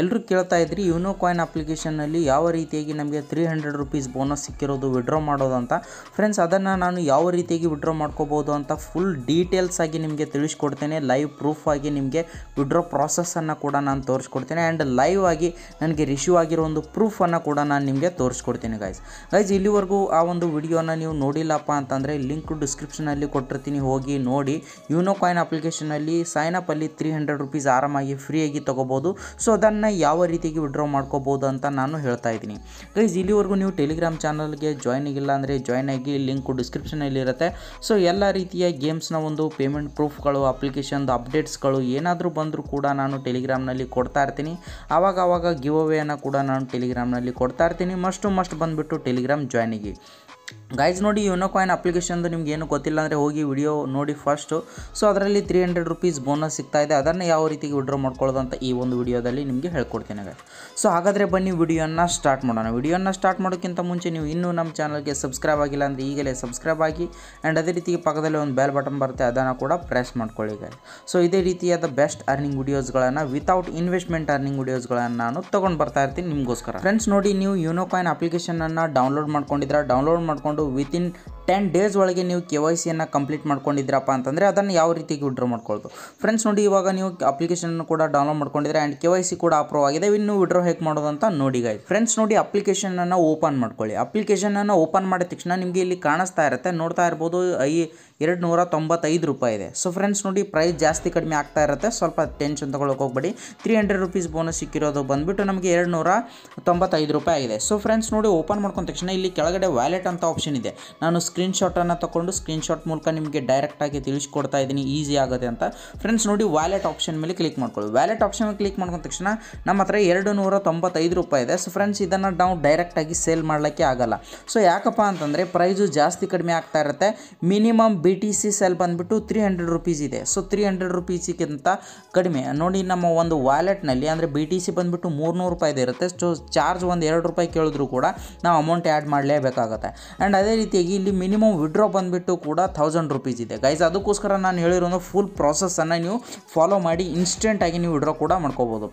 ಎಲ್ಲರೂ ಕೇಳ್ತಾ ಇದ್ರಿ ಯುನೋ ಕಾಯಿನ್ ಅಪ್ಲಿಕೇಶನಲ್ಲಿ ಯಾವ ರೀತಿಯಾಗಿ ನಮಗೆ ತ್ರೀ ಹಂಡ್ರೆಡ್ ರುಪೀಸ್ ಬೋನಸ್ ಸಿಕ್ಕಿರೋದು ವಿಡ್ರಾ ಮಾಡೋದು ಅಂತ ಫ್ರೆಂಡ್ಸ್ ಅದನ್ನು ನಾನು ಯಾವ ರೀತಿಯಾಗಿ ವಿಡ್ರಾ ಮಾಡ್ಕೋಬೋದು ಅಂತ ಫುಲ್ ಡೀಟೇಲ್ಸ್ ಆಗಿ ನಿಮಗೆ ತಿಳಿಸ್ಕೊಡ್ತೇನೆ ಲೈವ್ ಪ್ರೂಫ್ ಆಗಿ ನಿಮಗೆ ವಿಡ್ರಾ ಪ್ರಾಸೆಸ್ಸನ್ನು ಕೂಡ ನಾನು ತೋರಿಸ್ಕೊಡ್ತೇನೆ ಆ್ಯಂಡ್ ಲೈವ್ ಆಗಿ ನನಗೆ ರಿಶ್ಯೂ ಆಗಿರೋ ಒಂದು ಪ್ರೂಫನ್ನು ಕೂಡ ನಾನು ನಿಮಗೆ ತೋರಿಸ್ಕೊಡ್ತೀನಿ ಗೈಸ್ ಗೈಸ್ ಇಲ್ಲಿವರೆಗೂ ಆ ಒಂದು ವಿಡಿಯೋನ ನೀವು ನೋಡಿಲ್ಲಪ್ಪ ಅಂತಂದರೆ ಲಿಂಕ್ ಡಿಸ್ಕ್ರಿಪ್ಷನಲ್ಲಿ ಕೊಟ್ಟಿರ್ತೀನಿ ಹೋಗಿ ನೋಡಿ ಯುನೋ ಕಾಯಿನ್ ಅಪ್ಲಿಕೇಶನಲ್ಲಿ ಸೈನ್ ಅಪ್ ಅಲ್ಲಿ ತ್ರೀ ಹಂಡ್ರೆಡ್ ರುಪೀಸ್ ಆರಾಮಾಗಿ ಫ್ರೀಯಾಗಿ ತೊಗೋಬೋದು ಸೊ ಅದನ್ನು ಯಾವ ರೀತಿಗೆ ವಿಡ್ರಾ ಮಾಡ್ಕೋಬೋದು ಅಂತ ನಾನು ಹೇಳ್ತಾ ಇದ್ದೀನಿ ಗೈಸ್ ಇಲ್ಲಿವರೆಗೂ ನೀವು ಟೆಲಿಗ್ರಾಮ್ ಚಾನಲ್ಗೆ ಜಾಯ್ನ್ ಆಗಿಲ್ಲ ಅಂದರೆ ಜಾಯ್ನ್ ಆಗಿ ಲಿಂಕು ಡಿಸ್ಕ್ರಿಪ್ಷನಲ್ಲಿ ಇರುತ್ತೆ ಸೊ ಎಲ್ಲ ರೀತಿಯ ಗೇಮ್ಸ್ನ ಒಂದು ಪೇಮೆಂಟ್ ಪ್ರೂಫ್ಗಳು ಅಪ್ಲಿಕೇಶನ್ದು ಅಪ್ಡೇಟ್ಸ್ಗಳು ಏನಾದರೂ ಬಂದರೂ ಕೂಡ ನಾನು ಟೆಲಿಗ್ರಾಮ್ನಲ್ಲಿ ಕೊಡ್ತಾ ಇರ್ತೀನಿ ಆವಾಗ ಆವಾಗ ಗಿವ್ ಅವೇನ ಕೂಡ ನಾನು ಟೆಲಿಗ್ರಾಮ್ನಲ್ಲಿ ಕೊಡ್ತಾ ಇರ್ತೀನಿ ಮಸ್ಟು ಮಸ್ಟ್ ಬಂದುಬಿಟ್ಟು ಟೆಲಿಗ್ರಾಮ್ ಜಾಯ್ನಿಗೆ ಗೈಸ್ ನೋಡಿ ಯುನೋ ಕಾಯಿನ್ ಅಪ್ಲಿಕೇಶನ್ದು ನಿಮ್ಗೆ ಏನು ಗೊತ್ತಿಲ್ಲ ಅಂದರೆ ಹೋಗಿ ವಿಡಿಯೋ ನೋಡಿ ಫಸ್ಟು ಸೊ ಅದರಲ್ಲಿ ತ್ರೀ ಹಂಡ್ರೆಡ್ ರುಪೀಸ್ ಬೋನಸ್ ಸಿಗ್ತಾ ಇದೆ ಅದನ್ನು ಯಾವ ರೀತಿ ವಿಡ್ರಾ ಮಾಡ್ಕೊಳ್ಳೋದು ಅಂತ ಈ ಒಂದು ವಿಡಿಯೋದಲ್ಲಿ ನಿಮಗೆ ಹೇಳ್ಕೊಡ್ತೀನಿ ಗೈಸ್ ಸೊ ಹಾಗಾದರೆ ಬನ್ನಿ ವಿಡಿಯೋನ ಸ್ಟಾರ್ಟ್ ಮಾಡೋಣ ವಿಡಿಯೋನ ಸ್ಟಾರ್ಟ್ ಮಾಡೋಕ್ಕಿಂತ ಮುಂಚೆ ನೀವು ಇನ್ನೂ ನಮ್ಮ ಚಾನಲ್ಗೆ ಸಬ್ಸ್ಕ್ರೈಬ್ ಆಗಿಲ್ಲ ಅಂದರೆ ಈಗಲೇ ಸಬ್ಸ್ಕ್ರೈಬ್ ಆಗಿ ಆ್ಯಂಡ್ ಅದೇ ರೀತಿ ಪಕ್ಕದಲ್ಲಿ ಒಂದು ಬ್ಯಾಲ್ ಬಟನ್ ಬರುತ್ತೆ ಅದನ್ನು ಕೂಡ ಪ್ರೆಸ್ ಮಾಡ್ಕೊಳ್ಳಿ ಗೈಸ್ ಸೊ ಇದೇ ರೀತಿಯಾದ ಬೆಸ್ಟ್ ಅರ್ನಿಂಗ್ ವಿಡಿಯೋಸ್ಗಳನ್ನು ವಿತೌಟ್ ಇನ್ವೆಸ್ಟ್ಮೆಂಟ್ ಅರ್ನಿಂಗ್ ವಿಡಿಯೋಸ್ಗಳನ್ನು ನಾನು ತೊಗೊಂಡು ಬರ್ತಾ ಇರ್ತೀನಿ ನಿಮಗೋಸ್ಕರ ಫ್ರೆಂಡ್ಸ್ ನೋಡಿ ನೀವು ಯುನೋ ಕಾಯಿನ್ ಅಪ್ಲಿಕೇಶನನ್ನು ಡೌನ್ಲೋಡ್ ಮಾಡ್ಕೊಂಡಿದ್ರೆ ಡೌನ್ಲೋಡ್ ಮಾಡ್ಕೊಂಡು ಮಾಡಿಕೊಂಡು ವಿತಿನ್ ಟೆನ್ ಡೇಸ್ ಒಳಗೆ ನೀವು ಕೆ ವೈ ಸಿಯನ್ನು ಕಂಪ್ಲೀಟ್ ಮಾಡ್ಕೊಂಡಿದ್ದೀರಪ್ಪ ಅಂತಂದರೆ ಅದನ್ನು ಯಾವ ರೀತಿಗೆ ವಿಡ್ರಾ ಮಾಡ್ಕೊಳ್ಬೋದು ಫ್ರೆಂಡ್ಸ್ ನೋಡಿ ಇವಾಗ ನೀವು ಅಪ್ಲಿಕೇಶನ್ ಕೂಡ ಡೌನ್ಲೋಡ್ ಮಾಡ್ಕೊಂಡಿದ್ರೆ ಆ್ಯಂಡ್ ಕೆ ವೈ ಸಿ ಕೂಡ ಅಪ್ರೂವ್ ಆಗಿದೆ ಇನ್ನು ವಿಡ್ರಾ ಹೇಗೆ ಮಾಡೋದು ಅಂತ ನೋಡಿ ಗಾಯ್ಸ್ ಫ್ರೆಂಡ್ಸ್ ನೋಡಿ ಅಪ್ಲಿಕೇಶನನ್ನು ಓಪನ್ ಮಾಡ್ಕೊಳ್ಳಿ ಅಪ್ಲಿಕೇಶನನ್ನು ಓಪನ್ ಮಾಡಿದ ತಕ್ಷಣ ನಿಮಗೆ ಇಲ್ಲಿ ಕಾಣಿಸ್ತಾ ಇರುತ್ತೆ ನೋಡ್ತಾ ಇರ್ಬೋದು ಐ ಎರಡು ನೂರ ತೊಂಬತ್ತೈದು ರೂಪಾಯಿ ಇದೆ ಸೊ ಫ್ರೆಂಡ್ಸ್ ನೋಡಿ ಪ್ರೈಸ್ ಜಾಸ್ತಿ ಕಡಿಮೆ ಆಗ್ತಾ ಇರುತ್ತೆ ಸ್ವಲ್ಪ ಟೆನ್ಷನ್ ತೊಗೊಳಕ್ಕೆ ಹೋಗ್ಬೇಡಿ ತ್ರೀ ಹಂಡ್ರೆಡ್ ರುಪೀಸ್ ಬೋನಸ್ ಸಿಕ್ಕಿರೋದು ಬಂದುಬಿಟ್ಟು ನಮಗೆ ಎರಡು ನೂರ ತೊಂಬತ್ತೈದು ರೂಪಾಯಿ ಆಗಿದೆ ಸೊ ಫ್ರೆಂಡ್ಸ್ ನೋಡಿ ಓಪನ್ ಮಾಡ್ಕೊಂಡ ತಕ್ಷಣ ಇಲ್ಲಿ ಕೆಳಗಡೆ ವ್ಯಾಲೆಟ್ ಅಂತ ಆಪ್ಷನ್ ಇದೆ ನಾನು ಸ್ಕ್ರೀನ್ಶಾಟನ್ನು ತೊಗೊಂಡು ಸ್ಕ್ರೀನ್ಶಾಟ್ ಮೂಲಕ ನಿಮಗೆ ಡೈರೆಕ್ಟಾಗಿ ತಿಳಿಸ್ಕೊಡ್ತಾ ಇದ್ದೀನಿ ಈಸಿ ಆಗುತ್ತೆ ಅಂತ ಫ್ರೆಂಡ್ಸ್ ನೋಡಿ ವ್ಯಾಲೆಟ್ ಆಪ್ಷನ್ ಮೇಲೆ ಕ್ಲಿಕ್ ಮಾಡ್ಕೊಳ್ಳಿ ವ್ಯಾಲೆಟ್ ಆಪ್ಷನ್ ಮೇಲೆ ಕ್ಲಿಕ್ ಮಾಡ್ಕೊಂಡ ತಕ್ಷಣ ನಮ್ಮ ಹತ್ರ ಎರಡು ನೂರ ತೊಂಬತ್ತೈದು ರೂಪಾಯಿ ಇದೆ ಸೊ ಫ್ರೆಂಡ್ಸ್ ಇದನ್ನು ನಾವು ಡೈರೆಕ್ಟಾಗಿ ಸೇಲ್ ಮಾಡಲಿಕ್ಕೆ ಆಗಲ್ಲ ಸೊ ಯಾಕಪ್ಪ ಅಂತಂದರೆ ಪ್ರೈಸು ಜಾಸ್ತಿ ಕಡಿಮೆ ಆಗ್ತಾ ಇರುತ್ತೆ minimum B T C sell ಬಂದುಬಿಟ್ಟು ತ್ರೀ ಹಂಡ್ರೆಡ್ ರುಪೀಸ್ ಇದೆ ಸೊ ತ್ರೀ ಹಂಡ್ರೆಡ್ ರುಪೀಸಿಗಿಂತ ಕಡಿಮೆ ನೋಡಿ ನಮ್ಮ ಒಂದು ವ್ಯಾಲೆಟ್ನಲ್ಲಿ ಅಂದರೆ ಬಿ ಟಿ ಸಿ ಬಂದುಬಿಟ್ಟು ಮೂರ್ನೂರು ರೂಪಾಯಿದೆ ಇರುತ್ತೆ ಸೊ ಚಾರ್ಜ್ ಒಂದು ಎರಡು ರೂಪಾಯಿ ಕೇಳಿದ್ರು ಕೂಡ ನಾವು ಅಮೌಂಟ್ ಆ್ಯಡ್ ಮಾಡಲೇಬೇಕಾಗುತ್ತೆ ಆ್ಯಂಡ್ ಅದೇ ರೀತಿಯಾಗಿ ಇಲ್ಲಿ ಮಿನಿಮಮ್ ವಿಡ್ರಾ ಬಂದುಬಿಟ್ಟು ಕೂಡ ಥೌಸಂಡ್ ರುಪೀಸ್ ಇದೆ ಗೈಸ್ ಅದಕ್ಕೋಸ್ಕರ ನಾನು ಹೇಳಿರೋ ಫುಲ್ ಪ್ರಾಸೆಸ್ಸನ್ನು ನೀವು ಫಾಲೋ ಮಾಡಿ ಇನ್ಸ್ಟೆಂಟಾಗಿ ನೀವು ವಿಡ್ರಾ ಕೂಡ ಮಾಡ್ಕೋಬೋದು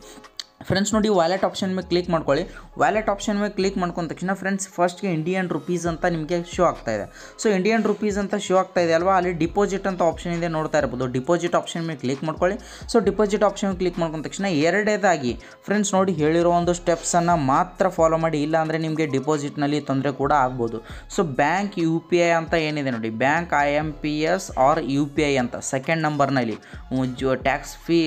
ಫ್ರೆಂಡ್ಸ್ ನೋಡಿ ವ್ಯಾಲೆಟ್ ಆಪ್ಷನ್ ಮೇಲೆ ಕ್ಲಿಕ್ ಮಾಡ್ಕೊಳ್ಳಿ ವ್ಯಾಲೆಟ್ ಆಪ್ಷನ್ ಮೇಲೆ ಕ್ಲಿಕ್ ಮಾಡ್ಕೊಂಡ ತಕ್ಷಣ ಫ್ರೆಂಡ್ಸ್ ಫಸ್ಟ್ಗೆ ಇಂಡಿಯನ್ ರುಪೀಸ್ ಅಂತ ನಿಮಗೆ ಶೋ ಆಗ್ತಾ ಇದೆ ಸೊ ಇಂಡಿಯನ್ ರುಪೀಸ್ ಅಂತ ಶೋ ಆಗ್ತಾ ಇದೆ ಅಲ್ವಾ ಅಲ್ಲಿ ಡಿಪಾಸಿಟ್ ಅಂತ ಆಪ್ಷನ್ ಇದೆ ನೋಡ್ತಾ ಇರ್ಬೋದು ಡಿಪಾಸಿಟ್ ಆಪ್ಷನ್ ಮೇಲೆ ಕ್ಲಿಕ್ ಮಾಡ್ಕೊಳ್ಳಿ ಸೊ ಡಿಪಾಸಿಟ್ ಆಪ್ಷನ್ ಕ್ಲಿಕ್ ಮಾಡ್ಕೊಂಡ ತಕ್ಷಣ ಎರಡೇದಾಗಿ ಫ್ರೆಂಡ್ಸ್ ನೋಡಿ ಹೇಳಿರೋ ಒಂದು ಸ್ಟೆಪ್ಸನ್ನು ಮಾತ್ರ ಫಾಲೋ ಮಾಡಿ ಇಲ್ಲ ಅಂದರೆ ನಿಮಗೆ ಡಿಪಾಸಿಟ್ನಲ್ಲಿ ತೊಂದರೆ ಕೂಡ ಆಗ್ಬೋದು so bank U P I ಅಂತ ಏನಿದೆ ನೋಡಿ bank I M P S R U P I ಅಂತ ಸೆಕೆಂಡ್ ನಂಬರ್ನಲ್ಲಿ tax fee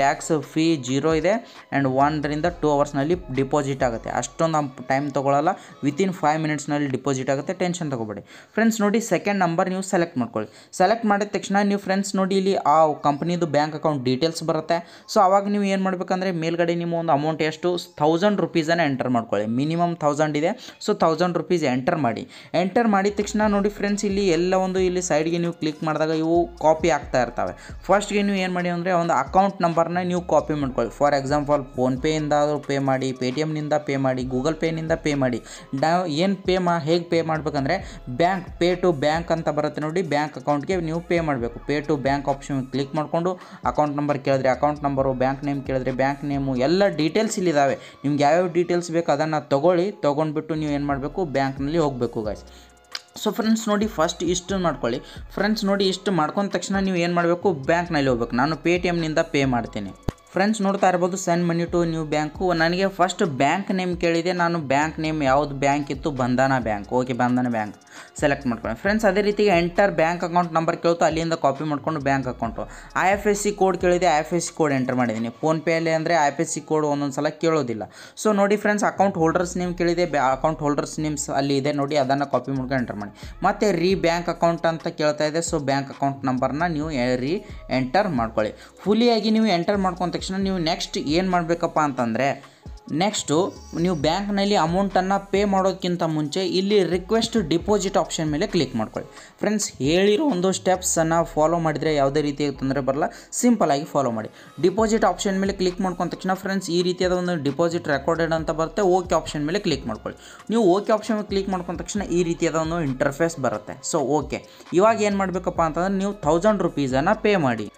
tax fee zero ಇದೆ ಆ್ಯಂಡ್ ಒಂದರಿಂದ ಟೂ ಅವರ್ಸ್ನಲ್ಲಿ ಡಿಪಾಸಿಟ್ ಆಗುತ್ತೆ ಅಷ್ಟೊಂದು ಟೈಮ್ ತೊಗೊಳ್ಳಲ್ಲ ವಿತಿನ್ ಫೈವ್ ಮಿನಿಟ್ಸ್ನಲ್ಲಿ ಡಿಪಾಸಿಟ್ ಆಗುತ್ತೆ ಟೆನ್ಷನ್ ತೊಗೊಬೇಡಿ ಫ್ರೆಂಡ್ಸ್ ನೋಡಿ ಸೆಕೆಂಡ್ ನಂಬರ್ ನೀವು ಸೆಲೆಕ್ಟ್ ಮಾಡ್ಕೊಳ್ಳಿ ಸೆಲೆಕ್ಟ್ ಮಾಡಿದ ತಕ್ಷಣ ನೀವು ಫ್ರೆಂಡ್ಸ್ ನೋಡಿ ಇಲ್ಲಿ ಆ ಕಂಪ್ನಿದು ಬ್ಯಾಂಕ್ ಅಕೌಂಟ್ ಡೀಟೇಲ್ಸ್ ಬರುತ್ತೆ ಸೊ ಆವಾಗ ನೀವು ಏನು ಮಾಡಬೇಕಂದ್ರೆ ಮೇಲ್ಗಡೆ ನಿಮ್ಮ ಒಂದು ಅಮೌಂಟ್ ಎಷ್ಟು ಥೌಸಂಡ್ ರುಪೀಸನ್ನು ಎಂಟರ್ ಮಾಡ್ಕೊಳ್ಳಿ ಮಿನಿಮಮ್ ಥೌಸಂಡ್ ಇದೆ ಸೊ ಥೌಸಂಡ್ ರುಪೀಸ್ ಎಂಟರ್ ಮಾಡಿ ಎಂಟರ್ ಮಾಡಿದ ತಕ್ಷಣ ನೋಡಿ ಫ್ರೆಂಡ್ಸ್ ಇಲ್ಲಿ ಎಲ್ಲ ಒಂದು ಇಲ್ಲಿ ಸೈಡ್ಗೆ ನೀವು ಕ್ಲಿಕ್ ಮಾಡಿದಾಗ ಇವು ಕಾಪಿ ಆಗ್ತಾ ಇರ್ತವೆ ಫಸ್ಟ್ಗೆ ನೀವು ಏನು ಮಾಡಿ ಅಂದರೆ ಒಂದು ಅಕೌಂಟ್ ನಂಬರ್ನ ನೀವು ಕಾಪಿ ಮಾಡ್ಕೊಳ್ಳಿ ಫಾರ್ ಎಕ್ಸಾಂಪಲ್ ಫೋನ್ ಫೋನ್ಪೇಯಿಂದ ಪೇ ಮಾಡಿ ಪೇ ಟಿ ಎಮ್ನಿಂದ ಪೇ ಮಾಡಿ ಗೂಗಲ್ ಪೇನಿಂದ ಪೇ ಮಾಡಿ ಡಾ ಏನು ಪೇ ಮಾ ಹೇಗೆ ಪೇ ಮಾಡಬೇಕಂದ್ರೆ ಬ್ಯಾಂಕ್ ಪೇ ಟು ಬ್ಯಾಂಕ್ ಅಂತ ಬರುತ್ತೆ ನೋಡಿ ಬ್ಯಾಂಕ್ ಅಕೌಂಟ್ಗೆ ನೀವು ಪೇ ಮಾಡಬೇಕು pay to bank option click ಮಾಡಿಕೊಂಡು ಅಕೌಂಟ್ ನಂಬರ್ ಕೇಳಿದ್ರೆ ಅಕೌಂಟ್ ನಂಬರು ಬ್ಯಾಂಕ್ ನೇಮ್ ಕೇಳಿದ್ರೆ ಬ್ಯಾಂಕ್ ನೇಮು ಎಲ್ಲ ಡೀಟೇಲ್ಸ್ ಇಲ್ಲಿದ್ದಾವೆ ನಿಮ್ಗೆ ಯಾವ್ಯಾವ ಡೀಟೇಲ್ಸ್ ಬೇಕು ಅದನ್ನು ತೊಗೊಳ್ಳಿ ತೊಗೊಂಡ್ಬಿಟ್ಟು ನೀವು ಏನು ಮಾಡಬೇಕು ಬ್ಯಾಂಕ್ನಲ್ಲಿ ಹೋಗಬೇಕು ಗಾಯ್ಸ್ ಸೊ ಫ್ರೆಂಡ್ಸ್ ನೋಡಿ ಫಸ್ಟ್ ಇಷ್ಟು ಮಾಡ್ಕೊಳ್ಳಿ ಫ್ರೆಂಡ್ಸ್ ನೋಡಿ ಇಷ್ಟು ಮಾಡ್ಕೊಂಡ ತಕ್ಷಣ ನೀವು ಏನು ಮಾಡಬೇಕು ಬ್ಯಾಂಕ್ನಲ್ಲಿ ಹೋಗ್ಬೇಕು ನಾನು ಪೇ ಟಿ ಎಮ್ನಿಂದ ಪೇ ಮಾಡ್ತೀನಿ ಫ್ರೆಂಡ್ಸ್ ನೋಡ್ತಾ ಇರ್ಬೋದು send money to new bank ನನಗೆ ಫಸ್ಟ್ ಬ್ಯಾಂಕ್ ನೇಮ್ ಕೇಳಿದೆ ನಾನು ಬ್ಯಾಂಕ್ ನೇಮ್ ಯಾವುದು ಬ್ಯಾಂಕ್ ಇತ್ತು Bandhan bank okay Bandhan bank select ಮಾಡ್ಕೊಂಡೆ ಫ್ರೆಂಡ್ಸ್ ಅದೇ ರೀತಿ ಎಂಟರ್ ಬ್ಯಾಂಕ್ ಅಕೌಂಟ್ ನಂಬರ್ ಕೇಳ್ತು ಅಲ್ಲಿಂದ ಕಾಪಿ ಮಾಡ್ಕೊಂಡು bank account I F S C code ಕೇಳಿದೆ I F S C code enter ಮಾಡಿದ್ದೀನಿ ಫೋನ್ಪೇಲಿ ಅಂದರೆ I F S C code ಒಂದೊಂದು ಸಲ ಕೇಳೋದಿಲ್ಲ ಸೊ ನೋಡಿ ಫ್ರೆಂಡ್ಸ್ ಅಕೌಂಟ್ ಹೋಲ್ಡರ್ಸ್ ನೇಮ್ ಕೇಳಿದೆ ಅಕೌಂಟ್ ಹೋಲ್ಡರ್ಸ್ ನೇಮ್ಸ್ ಅಲ್ಲಿ ಇದೆ ನೋಡಿ ಅದನ್ನು ಕಾಪಿ ಮಾಡ್ಕೊಂಡು ಎಂಟರ್ ಮಾಡಿ ಮತ್ತು ರೀ ಬ್ಯಾಂಕ್ ಅಕೌಂಟ್ ಅಂತ ಕೇಳ್ತಾ ಇದೆ ಸೊ ಬ್ಯಾಂಕ್ ಅಕೌಂಟ್ ನಂಬರ್ನ ನೀವು ರೀ ಎಂಟರ್ ಮಾಡ್ಕೊಳ್ಳಿ ಫುಲಿಯಾಗಿ ನೀವು ಎಂಟರ್ ಮಾಡ್ಕೊತ ತಕ್ಷಣ ನೀವು ನೆಕ್ಸ್ಟ್ ಏನು ಮಾಡಬೇಕಪ್ಪ ಅಂತಂದರೆ ನೆಕ್ಸ್ಟು ನೀವು ಬ್ಯಾಂಕ್ನಲ್ಲಿ ಅಮೌಂಟನ್ನು ಪೇ ಮಾಡೋದಕ್ಕಿಂತ ಮುಂಚೆ ಇಲ್ಲಿ ರಿಕ್ವೆಸ್ಟ್ ಡಿಪಾಸಿಟ್ ಆಪ್ಷನ್ ಮೇಲೆ ಕ್ಲಿಕ್ ಮಾಡ್ಕೊಳ್ಳಿ ಫ್ರೆಂಡ್ಸ್ ಹೇಳಿರೋ ಒಂದು ಸ್ಟೆಪ್ಸನ್ನು ಫಾಲೋ ಮಾಡಿದರೆ ಯಾವುದೇ ರೀತಿಯಾಗಿ ತೊಂದರೆ ಬರಲ್ಲ ಸಿಂಪಲಾಗಿ ಫಾಲೋ ಮಾಡಿ ಡಿಪಾಸಿಟ್ ಆಪ್ಷನ್ ಮೇಲೆ ಕ್ಲಿಕ್ ಮಾಡ್ಕೊಂಡ ತಕ್ಷಣ ಫ್ರೆಂಡ್ಸ್ ಈ ರೀತಿಯಾದ ಒಂದು ಡಿಪಾಸಿಟ್ ರೆಕಾರ್ಡೆಡ್ ಅಂತ ಬರುತ್ತೆ ಓಕೆ ಆಪ್ಷನ್ ಮೇಲೆ ಕ್ಲಿಕ್ ಮಾಡ್ಕೊಳ್ಳಿ ನೀವು ಓಕೆ ಆಪ್ಷನ್ ಮೇಲೆ ಕ್ಲಿಕ್ ಮಾಡ್ಕೊಂಡ ತಕ್ಷಣ ಈ ರೀತಿಯಾದ ಒಂದು ಇಂಟರ್ಫೇಸ್ ಬರುತ್ತೆ ಸೊ ಓಕೆ ಇವಾಗ ಏನು ಮಾಡಬೇಕಪ್ಪ ಅಂತಂದರೆ ನೀವು ಥೌಸಂಡ್ ರುಪೀಸನ್ನು ಪೇ ಮಾಡಿ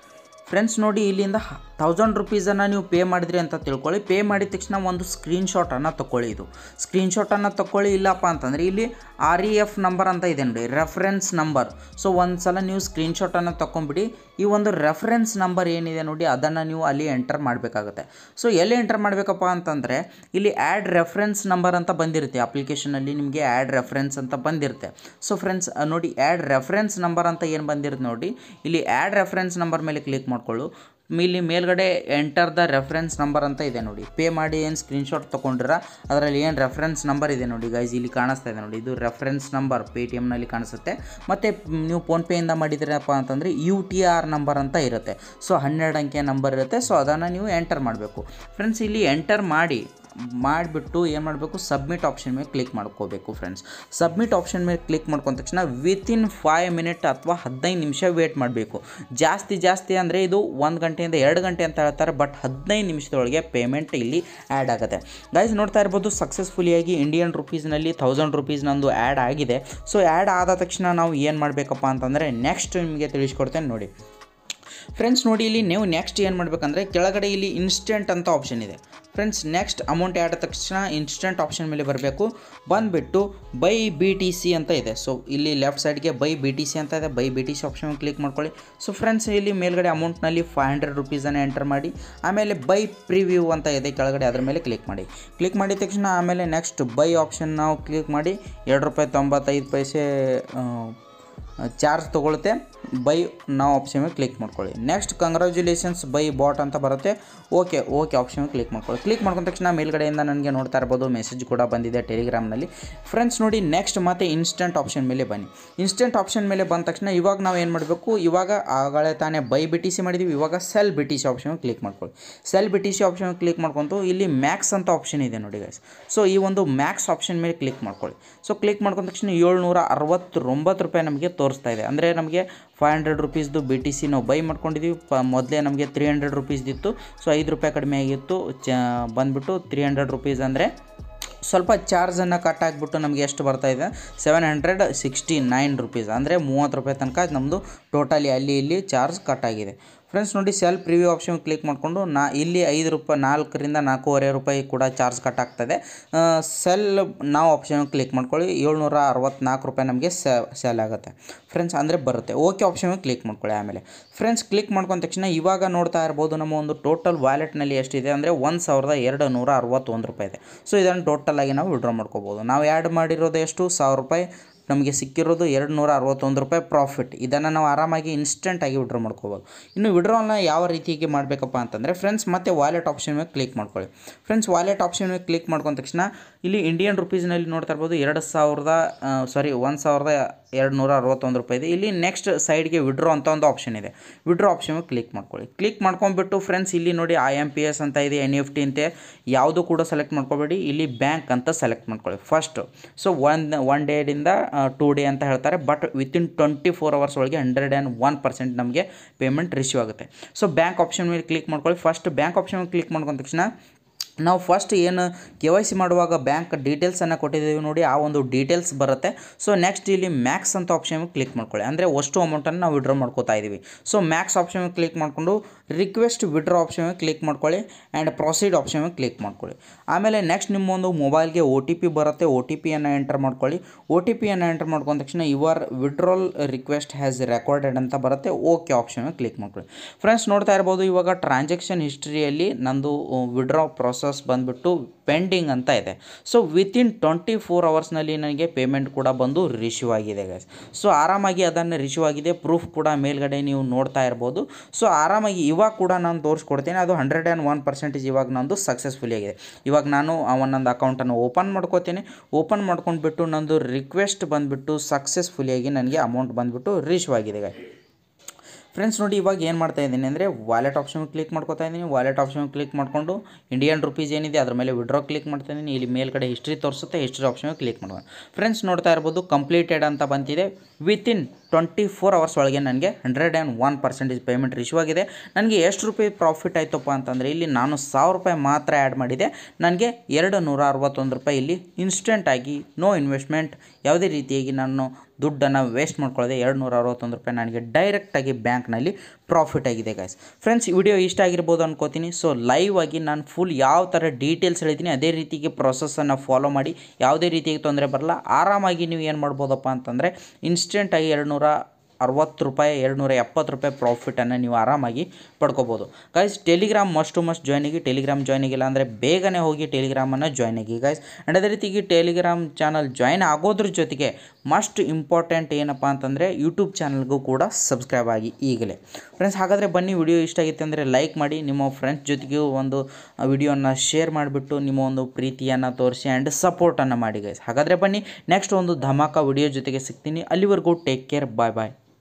ಫ್ರೆಂಡ್ಸ್ ನೋಡಿ ಇಲ್ಲಿಂದ ಥೌಸಂಡ್ ರುಪೀಸನ್ನು ನೀವು ಪೇ ಮಾಡಿದ್ರಿ ಅಂತ ತಿಳ್ಕೊಳ್ಳಿ ಪೇ ಮಾಡಿದ ತಕ್ಷಣ ಒಂದು ಸ್ಕ್ರೀನ್ಶಾಟನ್ನು ತಗೊಳ್ಳಿ ಇದು ಸ್ಕ್ರೀನ್ಶಾಟನ್ನು ತಗೊಳ್ಳಿ ಇಲ್ಲಪ್ಪ ಅಂತಂದರೆ ಇಲ್ಲಿ ಆರ್ ಇ ಎಫ್ ನಂಬರ್ ಅಂತ ಇದೆ ನೋಡಿ ರೆಫರೆನ್ಸ್ ನಂಬರ್ ಸೊ ಒಂದು ಸಲ ನೀವು ಸ್ಕ್ರೀನ್ಶಾಟನ್ನು ತಗೊಂಬಿಡಿ ಈ ಒಂದು ರೆಫರೆನ್ಸ್ ನಂಬರ್ ಏನಿದೆ ನೋಡಿ ಅದನ್ನು ನೀವು ಅಲ್ಲಿ ಎಂಟರ್ ಮಾಡಬೇಕಾಗುತ್ತೆ ಸೊ ಎಲ್ಲಿ ಎಂಟರ್ ಮಾಡಬೇಕಪ್ಪ ಅಂತಂದರೆ ಇಲ್ಲಿ ಆ್ಯಡ್ ರೆಫರೆನ್ಸ್ ನಂಬರ್ ಅಂತ ಬಂದಿರುತ್ತೆ ಅಪ್ಲಿಕೇಶನಲ್ಲಿ ನಿಮಗೆ ಆ್ಯಡ್ ರೆಫರೆನ್ಸ್ ಅಂತ ಬಂದಿರುತ್ತೆ ಸೊ ಫ್ರೆಂಡ್ಸ್ ನೋಡಿ ಆ್ಯಡ್ ರೆಫರೆನ್ಸ್ ನಂಬರ್ ಅಂತ ಏನು ಬಂದಿರುತ್ತೆ ನೋಡಿ ಇಲ್ಲಿ ಆ್ಯಡ್ ರೆಫರೆನ್ಸ್ ನಂಬರ್ ಮೇಲೆ ಕ್ಲಿಕ್ ಮಾಡಿಕೊಳ್ಳು ಇಲ್ಲಿ ಮೇಲ್ಗಡೆ ಎಂಟರ್ ದ ರೆಫರೆನ್ಸ್ ನಂಬರ್ ಅಂತ ಇದೆ ನೋಡಿ ಪೇ ಮಾಡಿ ಏನು ಸ್ಕ್ರೀನ್ಶಾಟ್ ತೊಗೊಂಡಿರ ಅದರಲ್ಲಿ ಏನು ರೆಫರೆನ್ಸ್ ನಂಬರ್ ಇದೆ ನೋಡಿ ಗೈಸ್ ಇಲ್ಲಿ ಕಾಣಿಸ್ತಾ ಇದೆ ನೋಡಿ ಇದು ರೆಫರೆನ್ಸ್ ನಂಬರ್ ಪೇ ಟಿ ಎಮ್ನಲ್ಲಿ ಕಾಣಿಸುತ್ತೆ ಮತ್ತು ನೀವು ಫೋನ್ಪೇಯಿಂದ ಮಾಡಿದ್ರಪ್ಪ ಅಂತಂದರೆ ಯು ಟಿ ಆರ್ ನಂಬರ್ ಅಂತ ಇರುತ್ತೆ ಸೊ ಹನ್ನೆರಡು ಅಂಕೆ ನಂಬರ್ ಇರುತ್ತೆ ಸೊ ಅದನ್ನು ನೀವು ಎಂಟರ್ ಮಾಡಬೇಕು ಫ್ರೆಂಡ್ಸ್ ಇಲ್ಲಿ ಎಂಟರ್ ಮಾಡಿ ಮಾಡಿಬಿಟ್ಟು ಏನು ಮಾಡಬೇಕು ಸಬ್ಮಿಟ್ ಆಪ್ಷನ್ ಮೇಲೆ ಕ್ಲಿಕ್ ಮಾಡ್ಕೋಬೇಕು ಫ್ರೆಂಡ್ಸ್ ಸಬ್ಮಿಟ್ ಆಪ್ಷನ್ ಮೇಲೆ ಕ್ಲಿಕ್ ಮಾಡ್ಕೊಂಡ ತಕ್ಷಣ ವಿತಿನ್ ಫೈವ್ ಮಿನಿಟ್ ಅಥವಾ ಹದಿನೈದು ನಿಮಿಷ ವೇಟ್ ಮಾಡಬೇಕು ಜಾಸ್ತಿ ಜಾಸ್ತಿ ಅಂದರೆ ಇದು ಒಂದು ಗಂಟೆಯಿಂದ ಎರಡು ಗಂಟೆ ಅಂತ ಹೇಳ್ತಾರೆ ಬಟ್ ಹದಿನೈದು ನಿಮಿಷದೊಳಗೆ ಪೇಮೆಂಟ್ ಇಲ್ಲಿ ಆ್ಯಡ್ ಆಗುತ್ತೆ ಗೈಸ್ ನೋಡ್ತಾ ಇರ್ಬೋದು ಸಕ್ಸಸ್ಫುಲಿಯಾಗಿ ಇಂಡಿಯನ್ ರುಪೀಸ್ನಲ್ಲಿ ತೌಸಂಡ್ ರುಪೀಸ್ ನಂದು ಆ್ಯಡ್ ಆಗಿದೆ ಸೊ ಆ್ಯಡ್ ಆದ ತಕ್ಷಣ ನಾವು ಏನು ಮಾಡಬೇಕಪ್ಪ ಅಂತಂದರೆ ನೆಕ್ಸ್ಟ್ ನಿಮಗೆ ತಿಳಿಸ್ಕೊಡ್ತೇನೆ ನೋಡಿ ಫ್ರೆಂಡ್ಸ್ ನೋಡಿ ಇಲ್ಲಿ ನೀವು ನೆಕ್ಸ್ಟ್ ಏನು ಮಾಡಬೇಕಂದ್ರೆ ಕೆಳಗಡೆ ಇಲ್ಲಿ ಇನ್ಸ್ಟೆಂಟ್ ಅಂತ ಆಪ್ಷನ್ ಇದೆ ಫ್ರೆಂಡ್ಸ್ ನೆಕ್ಸ್ಟ್ ಅಮೌಂಟ್ ಆ್ಯಡ್ ತಕ್ಷಣ ಇನ್ಸ್ಟೆಂಟ್ ಆಪ್ಷನ್ ಮೇಲೆ ಬರಬೇಕು ಬಂದುಬಿಟ್ಟು ಬೈ ಬಿ ಟಿ ಸಿ ಅಂತ ಇದೆ ಸೊ ಇಲ್ಲಿ ಲೆಫ್ಟ್ ಸೈಡ್ಗೆ ಬೈ ಬಿ ಟಿ ಸಿ ಅಂತ ಇದೆ buy B T C option click ಮಾಡ್ಕೊಳ್ಳಿ ಸೊ ಫ್ರೆಂಡ್ಸ್ ಇಲ್ಲಿ ಮೇಲ್ಗಡೆ ಅಮೌಂಟ್ನಲ್ಲಿ ಫೈವ್ ಹಂಡ್ರೆಡ್ ರುಪೀಸನ್ನು ಎಂಟರ್ ಮಾಡಿ ಆಮೇಲೆ ಬೈ ಪ್ರಿವ್ಯೂ ಅಂತ ಇದೆ ಕೆಳಗಡೆ ಅದರ ಮೇಲೆ ಕ್ಲಿಕ್ ಮಾಡಿ ಕ್ಲಿಕ್ ಮಾಡಿದ ತಕ್ಷಣ ಆಮೇಲೆ ನೆಕ್ಸ್ಟ್ ಬೈ ಆಪ್ಷನ್ ನಾವು ಕ್ಲಿಕ್ ಮಾಡಿ ಎರಡು ರೂಪಾಯಿ ತೊಂಬತ್ತೈದು ಪೈಸೆ ಚಾರ್ಜ್ ತೊಗೊಳುತ್ತೆ ಬೈ ನಾವು ಆಪ್ಷನ್ ಮೇಲೆ ಕ್ಲಿಕ್ ಮಾಡ್ಕೊಳ್ಳಿ ನೆಕ್ಸ್ಟ್ ಕಂಗ್ರ್ಯಾಚುಲೇಷನ್ಸ್ ಬೈ ಬಾಟ್ ಅಂತ ಬರುತ್ತೆ ಓಕೆ ಓಕೆ ಆಪ್ಷನ್ ಕ್ಲಿಕ್ ಮಾಡ್ಕೊಳ್ಳಿ ಕ್ಲಿಕ್ ಮಾಡ್ಕೊಂಡ ತಕ್ಷಣ ಮೇಲ್ಗಡೆಯಿಂದ ನನಗೆ ನೋಡ್ತಾ ಇರ್ಬೋದು ಮೆಸೇಜ್ ಕೂಡ ಬಂದಿದೆ ಟೆಲಿಗ್ರಾಮ್ನಲ್ಲಿ ಫ್ರೆಂಡ್ಸ್ ನೋಡಿ ನೆಕ್ಸ್ಟ್ ಮತ್ತೆ ಇನ್ಸ್ಟೆಂಟ್ ಆಪ್ಷನ್ ಮೇಲೆ ಬನ್ನಿ ಇನ್ಸ್ಟೆಂಟ್ ಆಪ್ಷನ್ ಮೇಲೆ ಬಂದ ತಕ್ಷಣ ಇವಾಗ ನಾವು ಏನು ಮಾಡಬೇಕು ಇವಾಗ ಆಗಳೆ ತಾನೇ ಬೈ ಬಿ ಟಿ ಸಿ ಮಾಡಿದ್ದೀವಿ ಇವಾಗ sell B T C option click ಮಾಡ್ಕೊಳ್ಳಿ sell B T C option click ಮಾಡ್ಕೊಂತು ಇಲ್ಲಿ ಮ್ಯಾಕ್ಸ್ ಅಂತ ಆಪ್ಷನ್ ಇದೆ ನೋಡಿ ಗೈಸ್ ಸೊ ಈ ಒಂದು ಮ್ಯಾಕ್ಸ್ ಆಪ್ಷನ್ ಮೇಲೆ ಕ್ಲಿಕ್ ಮಾಡ್ಕೊಳ್ಳಿ ಸೊ ಕ್ಲಿಕ್ ಮಾಡ್ಕೊಂಡ ತಕ್ಷಣ ಏಳ್ನೂರ ಅರವತ್ತೊಂಬತ್ತು ರೂಪಾಯಿ ನಮಗೆ ತೋರಿಸ್ತಾ ಇದೆ ಅಂದರೆ ನಮಗೆ ಫೈವ್ ಹಂಡ್ರೆಡ್ ರುಪೀಸ್ದು ಬಿ ಟಿ ಸಿ ನಾವು ಬೈ ಮಾಡ್ಕೊಂಡಿದ್ದೀವಿ ಪ ಮೊದಲೇ ನಮಗೆ ತ್ರೀ ಹಂಡ್ರೆಡ್ ರುಪೀಸ್ದಿತ್ತು ಸೊ ಐದು ರೂಪಾಯಿ ಕಡಿಮೆ ಆಗಿತ್ತು ಚ ಬಂದುಬಿಟ್ಟು ತ್ರೀ ಹಂಡ್ರೆಡ್ ರುಪೀಸ್ ಅಂದರೆ ಸ್ವಲ್ಪ ಚಾರ್ಜನ್ನು ಕಟ್ ಆಗಿಬಿಟ್ಟು ನಮಗೆ ಎಷ್ಟು ಬರ್ತಾಯಿದೆ seven hundred sixty nine rupees ಅಂದರೆ ಮೂವತ್ತು ರೂಪಾಯಿ ತನಕ ನಮ್ಮದು ಟೋಟಲಿ ಅಲ್ಲಿ ಇಲ್ಲಿ ಚಾರ್ಜ್ ಕಟ್ ಆಗಿದೆ ಫ್ರೆಂಡ್ಸ್ ನೋಡಿ ಸೆಲ್ ಪ್ರಿವ್ಯೂ ಆಪ್ಷನ್ ಕ್ಲಿಕ್ ಮಾಡಿಕೊಂಡು ನಾ ಇಲ್ಲಿ ಐದು ರೂಪಾಯಿ ನಾಲ್ಕರಿಂದ ನಾಲ್ಕೂವರೆ ರೂಪಾಯಿ ಕೂಡ ಚಾರ್ಜ್ ಕಟ್ ಆಗ್ತದೆ ಸೆಲ್ ನಾವು ಆಪ್ಷನ್ ಕ್ಲಿಕ್ ಮಾಡ್ಕೊಳ್ಳಿ ಏಳ್ನೂರ ಅರವತ್ನಾಲ್ಕು ರೂಪಾಯಿ ನಮಗೆ ಸೆಲ್ ಆಗುತ್ತೆ ಫ್ರೆಂಡ್ಸ್ ಅಂದರೆ ಬರುತ್ತೆ ಓಕೆ ಆಪ್ಷನ್ ಕ್ಲಿಕ್ ಮಾಡ್ಕೊಳ್ಳಿ ಆಮೇಲೆ ಫ್ರೆಂಡ್ಸ್ ಕ್ಲಿಕ್ ಮಾಡ್ಕೊಂಡ ತಕ್ಷಣ ಇವಾಗ ನೋಡ್ತಾ ಇರ್ಬೋದು ನಮ್ಮ ಒಂದು ಟೋಟಲ್ ವ್ಯಾಲೆಟ್ನಲ್ಲಿ ಎಷ್ಟಿದೆ ಅಂದರೆ ಒಂದು ಸಾವಿರದ ಎರಡು ನೂರ ಅರವತ್ತೊಂದು ರೂಪಾಯಿ ಇದೆ ಸೊ ಇದನ್ನು ಟೋಟಲ್ ಆಗಿ ನಾವು ವಿಡ್ರಾ ಮಾಡ್ಕೋಬೋದು ನಾವು ಆ್ಯಡ್ ಮಾಡಿರೋದು ಎಷ್ಟು ಸಾವಿರ ರೂಪಾಯಿ ನಮಗೆ ಸಿಕ್ಕಿರೋದು ಎರಡು ನೂರ ಅರವತ್ತೊಂದು ರೂಪಾಯಿ ಪ್ರಾಫಿಟ್ ಇದನ್ನು ನಾವು ಆರಾಮಾಗಿ ಇನ್ಸ್ಟೆಂಟಾಗಿ ವಿಡ್ರಾ ಮಾಡ್ಕೋಬೋದು ಇನ್ನು ವಿಡ್ರಾಲ್ನ ಯಾವ ರೀತಿಯಾಗಿ ಮಾಡಬೇಕಪ್ಪ ಅಂತಂದರೆ ಫ್ರೆಂಡ್ಸ್ ಮತ್ತೆ ವಾಲೆಟ್ ಆಪ್ಷನ್ ಮೇಲೆ ಕ್ಲಿಕ್ ಮಾಡ್ಕೊಳ್ಳಿ ಫ್ರೆಂಡ್ಸ್ ವಾಲೆಟ್ ಆಪ್ಷನ್ ಮೇಲೆ ಕ್ಲಿಕ್ ಮಾಡ್ಕೊಂಡ ತಕ್ಷಣ ಇಲ್ಲಿ ಇಂಡಿಯನ್ ರುಪೀಸ್ನಲ್ಲಿ ನೋಡ್ತಾ ಇರ್ಬೋದು ಎರಡು ಸಾವಿರದ ಸಾರಿ ಒಂದು ಸಾವಿರದ ಎರಡು ನೂರ ಅರವತ್ತೊಂದು ರೂಪಾಯಿ ಇದೆ ಇಲ್ಲಿ ನೆಕ್ಸ್ಟ್ ಸೈಡ್ಗೆ ವಿಡ್ರೋ ಅಂತ ಒಂದು ಆಪ್ಷನ್ ಇದೆ ವಿಡ್ರೋ ಆಪ್ಷನ್ ಕ್ಲಿಕ್ ಮಾಡ್ಕೊಳ್ಳಿ ಕ್ಲಿಕ್ ಮಾಡ್ಕೊಂಡ್ಬಿಟ್ಟು ಫ್ರೆಂಡ್ಸ್ ಇಲ್ಲಿ ನೋಡಿ ಐ ಎಮ್ ಪಿ ಎಸ್ ಅಂತ ಇದೆ ಎನ್ ಎಫ್ ಟಿ ಅಂತೆ ಯಾವುದು ಕೂಡ ಸೆಲೆಕ್ಟ್ ಮಾಡ್ಕೊಬೇಡಿ ಇಲ್ಲಿ ಬ್ಯಾಂಕ್ ಅಂತ ಸೆಲೆಕ್ಟ್ ಮಾಡ್ಕೊಳ್ಳಿ ಫಸ್ಟ್ ಸೊ ಒನ್ ಒನ್ ಡೇದಿಂದ ಟೂ ಡೇ ಅಂತ ಹೇಳ್ತಾರೆ but within twenty four hours ಒಳಗೆ ಹಂಡ್ರೆಡ್ ಆ್ಯಂಡ್ ಒನ್ ಪರ್ಸೆಂಟ್ ನಮಗೆ ಪೇಮೆಂಟ್ ರಿಸೀವ್ ಆಗುತ್ತೆ ಸೊ ಬ್ಯಾಂಕ್ ಆಪ್ಷನ್ ಮೇಲೆ ಕ್ಲಿಕ್ ಮಾಡ್ಕೊಳ್ಳಿ ಫಸ್ಟ್ ಬ್ಯಾಂಕ್ ಆಪ್ಷನ್ ಮೇಲೆ ಕ್ಲಿಕ್ ಮಾಡ್ಕೊಂಡ ತಕ್ಷಣ ನಾವು ಫಸ್ಟ್ ಏನು ಕೆ ವೈ ಸಿ ಮಾಡುವಾಗ ಬ್ಯಾಂಕ್ ಡೀಟೇಲ್ಸನ್ನು ಕೊಟ್ಟಿದ್ದೀವಿ ನೋಡಿ ಆ ಒಂದು ಡೀಟೇಲ್ಸ್ ಬರುತ್ತೆ ಸೊ ನೆಕ್ಸ್ಟ್ ಇಲ್ಲಿ ಮ್ಯಾಕ್ಸ್ ಅಂತ ಆಪ್ಷನ್ ಕ್ಲಿಕ್ ಮಾಡ್ಕೊಳ್ಳಿ ಅಂದರೆ ಅಷ್ಟು ಅಮೌಂಟನ್ನು ನಾವು ವಿಡ್ರಾ ಮಾಡ್ಕೋತಾ ಇದ್ದೀವಿ ಸೊ ಮ್ಯಾಕ್ಸ್ ಆಪ್ಷನ್ ಕ್ಲಿಕ್ ಮಾಡಿಕೊಂಡು ರಿಕ್ವೆಸ್ಟ್ ವಿಡ್ರಾ ಆಪ್ಷನ್ ಕ್ಲಿಕ್ ಮಾಡ್ಕೊಳ್ಳಿ ಆ್ಯಂಡ್ ಪ್ರೊಸೀಡ್ ಆಪ್ಷನ್ ಕ್ಲಿಕ್ ಮಾಡ್ಕೊಳ್ಳಿ ಆಮೇಲೆ ನೆಕ್ಸ್ಟ್ ನಿಮ್ಮೊಂದು ಮೊಬೈಲ್ಗೆ ಒ ಟಿ ಪಿ ಬರುತ್ತೆ ಒ ಟಿ ಪಿಯನ್ನು ಎಂಟರ್ ಮಾಡ್ಕೊಳ್ಳಿ ಓ ಟಿ ಪಿಯನ್ನು ಎಂಟರ್ ಮಾಡ್ಕೊಂಡ ತಕ್ಷಣ your withdrawal request has recorded ಅಂತ ಬರುತ್ತೆ ಓಕೆ ಆಪ್ಷನ್ ಕ್ಲಿಕ್ ಮಾಡ್ಕೊಳ್ಳಿ ಫ್ರೆಂಡ್ಸ್ ನೋಡ್ತಾ ಇರ್ಬೋದು ಇವಾಗ ಟ್ರಾನ್ಸಾಕ್ಷನ್ ಹಿಸ್ಟ್ರಿಯಲ್ಲಿ ನಂದು ವಿಡ್ರಾ uh, ಪ್ರೊಸೆಸ್ ಪ್ರೊಸೆಸ್ ಬಂದುಬಿಟ್ಟು ಪೆಂಡಿಂಗ್ ಅಂತ ಇದೆ ಸೊ ವಿತಿನ್ ಟ್ವೆಂಟಿ ಫೋರ್ ಅವರ್ಸ್ನಲ್ಲಿ ನನಗೆ ಪೇಮೆಂಟ್ ಕೂಡ ಬಂದು ರಿಸೀವ್ ಆಗಿದೆ ಗೈಸ್ ಸೊ ಆರಾಮಾಗಿ ಅದನ್ನು ರಿಸೀವ್ ಆಗಿದೆ ಪ್ರೂಫ್ ಕೂಡ ಮೇಲ್ಗಡೆ ನೀವು ನೋಡ್ತಾ ಇರ್ಬೋದು ಸೊ ಆರಾಮಾಗಿ ಇವಾಗ ಕೂಡ ನಾನು ತೋರಿಸ್ಕೊಡ್ತೀನಿ ಅದು ಹಂಡ್ರೆಡ್ ಆ್ಯಂಡ್ ಒನ್ ಪರ್ಸೆಂಟೇಜ್ ಇವಾಗ ನಂದು ಸಕ್ಸಸ್ಫುಲಿ ಆಗಿದೆ ಇವಾಗ ನಾನು ಒಂದೊಂದು ಅಕೌಂಟನ್ನು ಓಪನ್ ಮಾಡ್ಕೋತೀನಿ ಓಪನ್ ಮಾಡ್ಕೊಂಡ್ಬಿಟ್ಟು ನಂದು ರಿಕ್ವೆಸ್ಟ್ ಬಂದುಬಿಟ್ಟು ಸಕ್ಸಸ್ಫುಲಿಯಾಗಿ ನನಗೆ ಅಮೌಂಟ್ ಬಂದುಬಿಟ್ಟು ರಿಸೀವ್ ಆಗಿದೆ ಗೈಸ್ ಫ್ರೆಂಡ್ಸ್ ನೋಡಿ ಇವಾಗ ಏನು ಮಾಡ್ತಾ ಇದ್ದೀನಿ ಅಂದರೆ ವಾಲೆಟ್ ಆಪ್ಷನ್ ಕ್ಲಿಕ್ ಮಾಡ್ಕೊತಾ ಇದ್ದೀನಿ ವಾಲೆಟ್ ಆಪ್ಷನ್ ಕ್ಲಿಕ್ ಮಾಡಿಕೊಂಡು ಇಂಡಿಯನ್ ರುಪೀಸ್ ಏನಿದೆ ಅದ್ರ ಮೇಲೆ ವಿಡ್ರಾ ಕ್ಲಿಕ್ ಮಾಡ್ತಾ ಇದ್ದೀನಿ ಇಲ್ಲಿ ಮೇಲ್ಗಡೆ ಹಿಸ್ಟ್ರಿ ತೋರಿಸುತ್ತೆ ಹಿಸ್ಟ್ರಿ ಆಪ್ಷನ್ ಕ್ಲಿಕ್ ಮಾಡೋಣ ಫ್ರೆಂಡ್ಸ್ ನೋಡ್ತಾ ಇರ್ಬೋದು ಕಂಪ್ಲೀಟೆಡ್ ಅಂತ ಬಂತಿದೆ ವಿತಿನ್ ಟ್ವೆಂಟಿ ಫೋರ್ ಅವರ್ಸ್ ಒಳಗೆ ನನಗೆ hundred and one percentage payment ರಿಶ್ಯೂ ಆಗಿದೆ ನನಗೆ ಎಷ್ಟು ರೂಪಾಯಿ ಪ್ರಾಫಿಟ್ ಆಯ್ತಪ್ಪ ಅಂತಂದರೆ ಇಲ್ಲಿ ನಾನು ಸಾವಿರ ರೂಪಾಯಿ ಮಾತ್ರ ಆ್ಯಡ್ ಮಾಡಿದೆ ನನಗೆ ಎರಡು ನೂರ ಅರವತ್ತೊಂದು ರೂಪಾಯಿ ಇಲ್ಲಿ ಇನ್ಸ್ಟೆಂಟಾಗಿ ನೋ ಇನ್ವೆಸ್ಟ್ಮೆಂಟ್ ಯಾವುದೇ ರೀತಿಯಾಗಿ ನಾನು ದುಡ್ಡನ್ನು ವೇಸ್ಟ್ ಮಾಡ್ಕೊಳ್ಳದೆ ಎರಡು ನೂರ ಅರವತ್ತೊಂದು ರೂಪಾಯಿ ನನಗೆ ಡೈರೆಕ್ಟಾಗಿ ಬ್ಯಾಂಕ್ನಲ್ಲಿ ಪ್ರಾಫಿಟ್ ಆಗಿದೆ ಗಾಯ್ಸ್ ಫ್ರೆಂಡ್ಸ್ ವಿಡಿಯೋ ಇಷ್ಟ ಆಗಿರ್ಬೋದು ಅನ್ಕೋತೀನಿ ಸೊ ಲೈವ್ ಆಗಿ ನಾನು ಫುಲ್ ಯಾವ ಥರ ಡೀಟೇಲ್ಸ್ ಹೇಳಿದ್ದೀನಿ ಅದೇ ರೀತಿಗೆ ಪ್ರೊಸೆಸನ್ನು ಫಾಲೋ ಮಾಡಿ ಯಾವುದೇ ರೀತಿಯಾಗಿ ತೊಂದರೆ ಬರಲ್ಲ ಆರಾಮಾಗಿ ನೀವು ಏನು ಮಾಡ್ಬೋದಪ್ಪ ಅಂತಂದರೆ ಇನ್ಸ್ಟೆಂಟಾಗಿ ಎರಡು ನೂರ ಅರವತ್ತು ರೂಪಾಯಿ ಎರಡುನೂರ ಎಪ್ಪತ್ತು ರೂಪಾಯಿ ಪ್ರಾಫಿಟನ್ನು ನೀವು ಆರಾಮಾಗಿ ಪಡ್ಕೋಬೋದು guys Telegram must to must join ಆಗಿ ಟೆಲಿಗ್ರಾಮ್ ಜಾಯ್ನ್ ಆಗಿಲ್ಲ ಅಂದರೆ ಬೇಗನೆ ಹೋಗಿ ಟೆಲಿಗ್ರಾಮನ್ನು ಜಾಯ್ನ್ ಆಗಿ ಗೈಸ್ ಆ್ಯಂಡ್ ಅದೇ ರೀತಿಗೆ ಟೆಲಿಗ್ರಾಮ್ ಚಾನಲ್ ಜಾಯ್ನ್ ಆಗೋದ್ರ ಜೊತೆಗೆ ಮಸ್ಟ್ ಇಂಪಾರ್ಟೆಂಟ್ ಏನಪ್ಪ ಅಂತಂದರೆ ಯೂಟ್ಯೂಬ್ ಚಾನಲ್ಗೂ ಕೂಡ ಸಬ್ಸ್ಕ್ರೈಬ್ ಆಗಿ ಈಗಲೇ ಫ್ರೆಂಡ್ಸ್ ಹಾಗಾದರೆ ಬನ್ನಿ ವಿಡಿಯೋ ಇಷ್ಟ ಆಗಿತ್ತು ಅಂದರೆ ಲೈಕ್ ಮಾಡಿ ನಿಮ್ಮ ಫ್ರೆಂಡ್ಸ್ ಜೊತೆಗೂ ಒಂದು ವಿಡಿಯೋನ ಶೇರ್ ಮಾಡಿಬಿಟ್ಟು ನಿಮ್ಮ ಒಂದು ಪ್ರೀತಿಯನ್ನು ತೋರಿಸಿ ಆ್ಯಂಡ್ ಸಪೋರ್ಟನ್ನು ಮಾಡಿ ಗೈಸ್ ಹಾಗಾದರೆ ಬನ್ನಿ ನೆಕ್ಸ್ಟ್ ಒಂದು ಧಮಾಕ ವಿಡಿಯೋ ಜೊತೆಗೆ ಸಿಗ್ತೀನಿ ಅಲ್ಲಿವರೆಗೂ ಟೇಕ್ ಕೇರ್ ಬಾಯ್ ಬಾಯ್